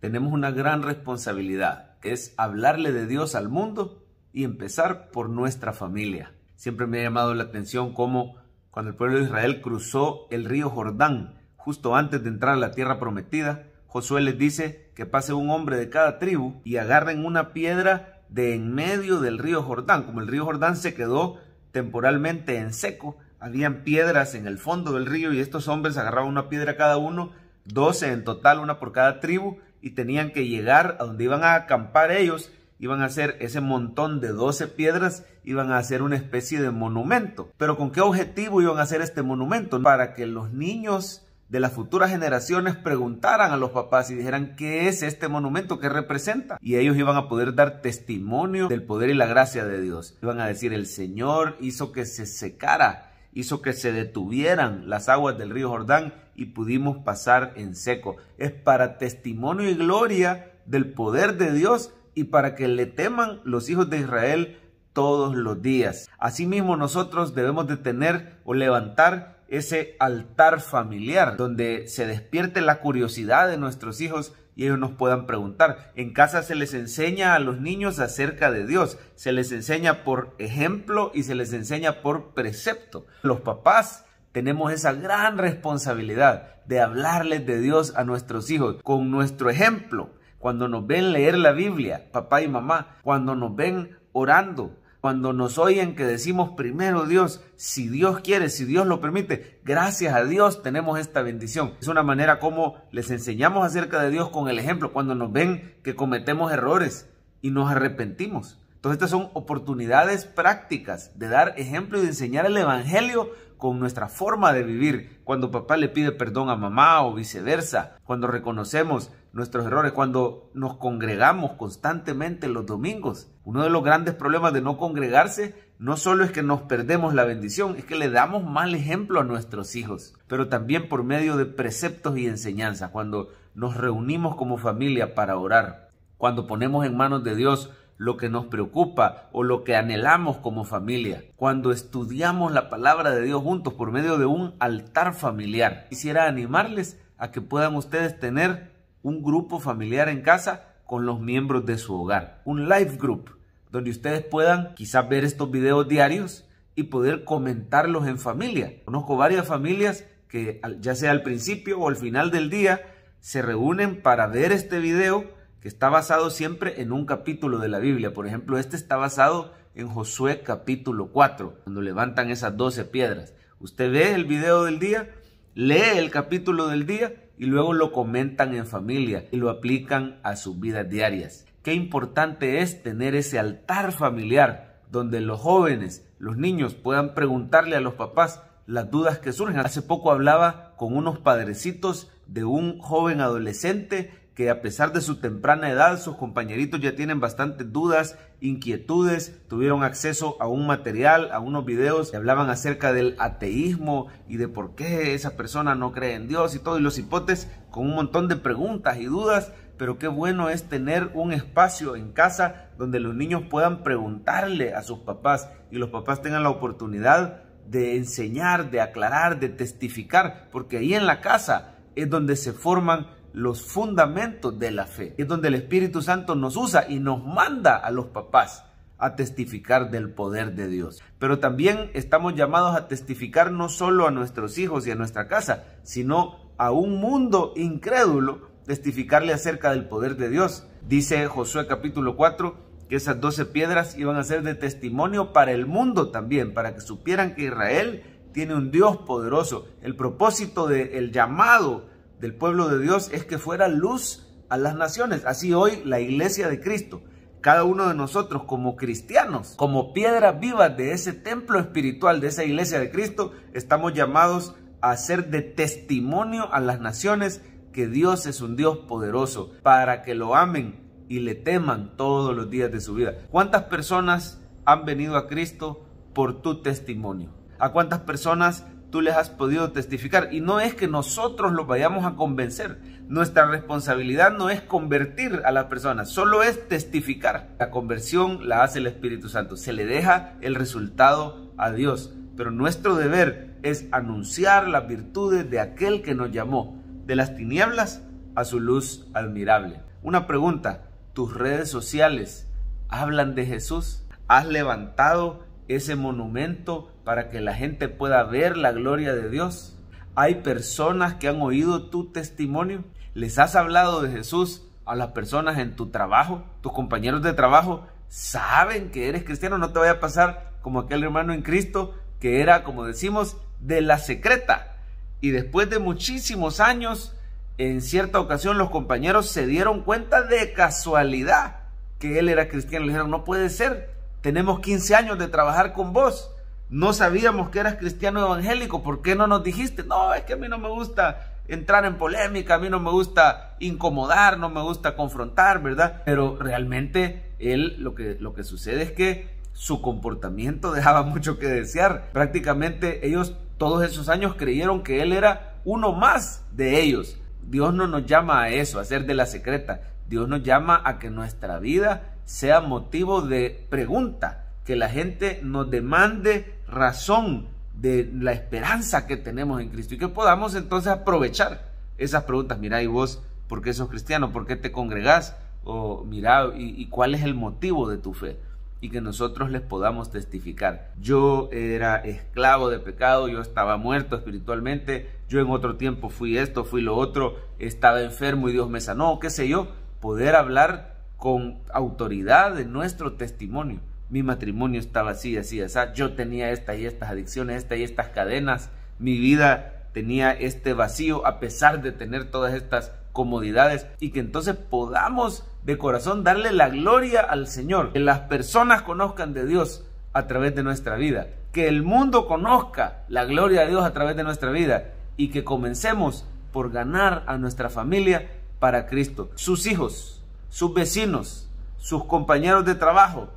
tenemos una gran responsabilidad, que es hablarle de Dios al mundo y empezar por nuestra familia. Siempre me ha llamado la atención cómo cuando el pueblo de Israel cruzó el río Jordán, justo antes de entrar a la tierra prometida, Josué les dice que pase un hombre de cada tribu y agarren una piedra de en medio del río Jordán. Como el río Jordán se quedó temporalmente en seco, habían piedras en el fondo del río y estos hombres agarraban una piedra cada uno, doce en total, una por cada tribu, y tenían que llegar a donde iban a acampar ellos, iban a hacer ese montón de 12 piedras, iban a hacer una especie de monumento. Pero ¿con qué objetivo iban a hacer este monumento? Para que los niños de las futuras generaciones preguntaran a los papás y dijeran qué es este monumento que representa. Y ellos iban a poder dar testimonio del poder y la gracia de Dios. Iban a decir, el Señor hizo que se secara hizo que se detuvieran las aguas del río Jordán y pudimos pasar en seco. Es para testimonio y gloria del poder de Dios y para que le teman los hijos de Israel todos los días. Asimismo nosotros debemos de tener o levantar ese altar familiar donde se despierte la curiosidad de nuestros hijos y ellos nos puedan preguntar. En casa se les enseña a los niños acerca de Dios, se les enseña por ejemplo y se les enseña por precepto. Los papás tenemos esa gran responsabilidad de hablarles de Dios a nuestros hijos con nuestro ejemplo. Cuando nos ven leer la Biblia, papá y mamá, cuando nos ven orando, cuando nos oyen que decimos primero Dios, si Dios quiere, si Dios lo permite, gracias a Dios tenemos esta bendición. Es una manera como les enseñamos acerca de Dios con el ejemplo, cuando nos ven que cometemos errores y nos arrepentimos. Entonces estas son oportunidades prácticas de dar ejemplo y de enseñar el Evangelio con nuestra forma de vivir. Cuando papá le pide perdón a mamá o viceversa, cuando reconocemos nuestros errores, cuando nos congregamos constantemente los domingos. Uno de los grandes problemas de no congregarse no solo es que nos perdemos la bendición, es que le damos mal ejemplo a nuestros hijos, pero también por medio de preceptos y enseñanzas, cuando nos reunimos como familia para orar, cuando ponemos en manos de Dios lo que nos preocupa o lo que anhelamos como familia, cuando estudiamos la palabra de Dios juntos por medio de un altar familiar. Quisiera animarles a que puedan ustedes tener un grupo familiar en casa con los miembros de su hogar, un live group donde ustedes puedan quizás ver estos videos diarios y poder comentarlos en familia. Conozco varias familias que ya sea al principio o al final del día se reúnen para ver este video que está basado siempre en un capítulo de la Biblia. Por ejemplo, este está basado en Josué capítulo 4, cuando levantan esas 12 piedras. Usted ve el video del día, lee el capítulo del día y luego lo comentan en familia y lo aplican a sus vidas diarias. Qué importante es tener ese altar familiar donde los jóvenes, los niños puedan preguntarle a los papás las dudas que surgen. Hace poco hablaba con unos padrecitos de un joven adolescente que a pesar de su temprana edad, sus compañeritos ya tienen bastantes dudas, inquietudes, tuvieron acceso a un material, a unos videos que hablaban acerca del ateísmo y de por qué esa persona no cree en Dios y todo, y los hipotes con un montón de preguntas y dudas pero qué bueno es tener un espacio en casa donde los niños puedan preguntarle a sus papás y los papás tengan la oportunidad de enseñar, de aclarar, de testificar, porque ahí en la casa es donde se forman los fundamentos de la fe. Es donde el Espíritu Santo nos usa y nos manda a los papás a testificar del poder de Dios. Pero también estamos llamados a testificar no solo a nuestros hijos y a nuestra casa, sino a un mundo incrédulo, testificarle acerca del poder de Dios. Dice Josué capítulo 4 que esas doce piedras iban a ser de testimonio para el mundo también, para que supieran que Israel tiene un Dios poderoso. El propósito del llamado del pueblo de Dios es que fuera luz a las naciones. Así hoy la iglesia de Cristo, cada uno de nosotros como cristianos, como piedra viva de ese templo espiritual, de esa iglesia de Cristo, estamos llamados a ser de testimonio a las naciones que Dios es un Dios poderoso para que lo amen y le teman todos los días de su vida. ¿Cuántas personas han venido a Cristo por tu testimonio? ¿A cuántas personas tú les has podido testificar. Y no es que nosotros los vayamos a convencer. Nuestra responsabilidad no es convertir a las personas, solo es testificar. La conversión la hace el Espíritu Santo. Se le deja el resultado a Dios. Pero nuestro deber es anunciar las virtudes de aquel que nos llamó de las tinieblas a su luz admirable. Una pregunta, ¿tus redes sociales hablan de Jesús? ¿Has levantado ese monumento para que la gente pueda ver la gloria de Dios. Hay personas que han oído tu testimonio. Les has hablado de Jesús a las personas en tu trabajo, tus compañeros de trabajo. Saben que eres cristiano. No te vaya a pasar como aquel hermano en Cristo que era, como decimos, de la secreta. Y después de muchísimos años, en cierta ocasión los compañeros se dieron cuenta de casualidad que él era cristiano. Le dijeron, no puede ser tenemos 15 años de trabajar con vos, no sabíamos que eras cristiano evangélico, ¿por qué no nos dijiste? No, es que a mí no me gusta entrar en polémica, a mí no me gusta incomodar, no me gusta confrontar, ¿verdad? Pero realmente él lo que, lo que sucede es que su comportamiento dejaba mucho que desear. Prácticamente ellos todos esos años creyeron que él era uno más de ellos. Dios no nos llama a eso, a ser de la secreta. Dios nos llama a que nuestra vida sea motivo de pregunta, que la gente nos demande razón de la esperanza que tenemos en Cristo y que podamos entonces aprovechar esas preguntas. Mira, y vos, ¿por qué sos cristiano? ¿Por qué te congregás? O mira, ¿y, y cuál es el motivo de tu fe? y que nosotros les podamos testificar. Yo era esclavo de pecado, yo estaba muerto espiritualmente, yo en otro tiempo fui esto, fui lo otro, estaba enfermo y Dios me sanó, qué sé yo, poder hablar con autoridad de nuestro testimonio. Mi matrimonio estaba así, así, así. Yo tenía estas y estas adicciones, estas y estas cadenas. Mi vida tenía este vacío a pesar de tener todas estas comodidades y que entonces podamos de corazón darle la gloria al Señor. Que las personas conozcan de Dios a través de nuestra vida. Que el mundo conozca la gloria de Dios a través de nuestra vida y que comencemos por ganar a nuestra familia para Cristo. Sus hijos, sus vecinos, sus compañeros de trabajo,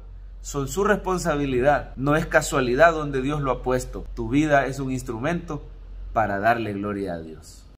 son su responsabilidad. No es casualidad donde Dios lo ha puesto. Tu vida es un instrumento para darle gloria a Dios.